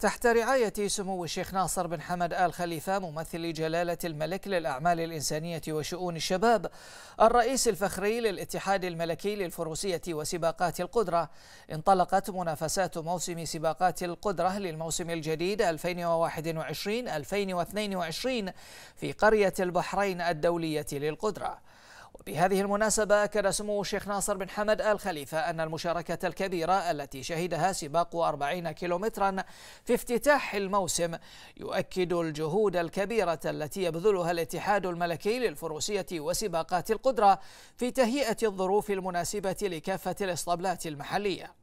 تحت رعاية سمو الشيخ ناصر بن حمد آل خليفة ممثل جلالة الملك للأعمال الإنسانية وشؤون الشباب الرئيس الفخري للاتحاد الملكي للفروسية وسباقات القدرة انطلقت منافسات موسم سباقات القدرة للموسم الجديد 2021-2022 في قرية البحرين الدولية للقدرة وبهذه المناسبة أكد سمو الشيخ ناصر بن حمد آل خليفة أن المشاركة الكبيرة التي شهدها سباق 40 كيلومترا في افتتاح الموسم يؤكد الجهود الكبيرة التي يبذلها الاتحاد الملكي للفروسية وسباقات القدرة في تهيئة الظروف المناسبة لكافة الإسطبلات المحلية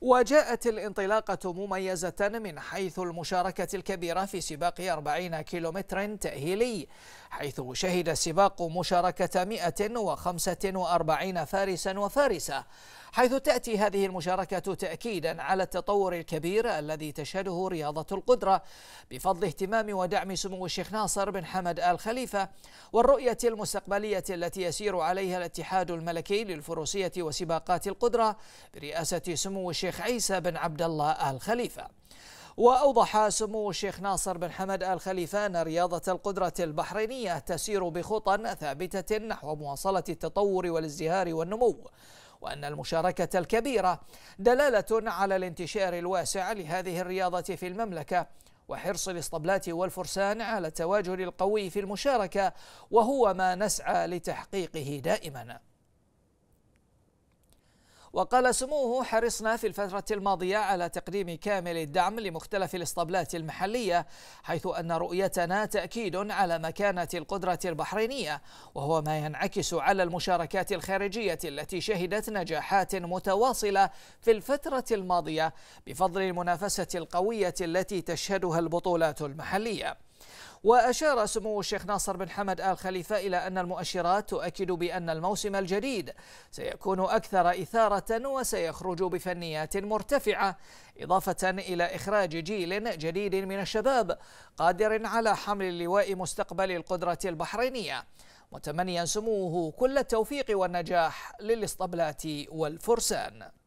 وجاءت الانطلاقة مميزة من حيث المشاركة الكبيرة في سباق 40 كيلومتر تأهيلي حيث شهد السباق مشاركة 145 فارسا وفارسة حيث تأتي هذه المشاركة تأكيدا على التطور الكبير الذي تشهده رياضة القدرة بفضل اهتمام ودعم سمو الشيخ ناصر بن حمد آل خليفة والرؤية المستقبلية التي يسير عليها الاتحاد الملكي للفروسية وسباقات القدرة برئاسة سمو الشيخ الشيخ عيسى بن عبد الله آل خليفة وأوضح سمو الشيخ ناصر بن حمد آل خليفة أن رياضة القدرة البحرينية تسير بخطى ثابتة نحو مواصلة التطور والازدهار والنمو وأن المشاركة الكبيرة دلالة على الانتشار الواسع لهذه الرياضة في المملكة وحرص الاسطبلات والفرسان على التواجد القوي في المشاركة وهو ما نسعى لتحقيقه دائماً وقال سموه حرصنا في الفترة الماضية على تقديم كامل الدعم لمختلف الاسطبلات المحلية حيث أن رؤيتنا تأكيد على مكانة القدرة البحرينية وهو ما ينعكس على المشاركات الخارجية التي شهدت نجاحات متواصلة في الفترة الماضية بفضل المنافسة القوية التي تشهدها البطولات المحلية وأشار سمو الشيخ ناصر بن حمد آل خليفة إلى أن المؤشرات تؤكد بأن الموسم الجديد سيكون أكثر إثارة وسيخرج بفنيات مرتفعة إضافة إلى إخراج جيل جديد من الشباب قادر على حمل لواء مستقبل القدرة البحرينية متمنيا سموه كل التوفيق والنجاح للاسطبلات والفرسان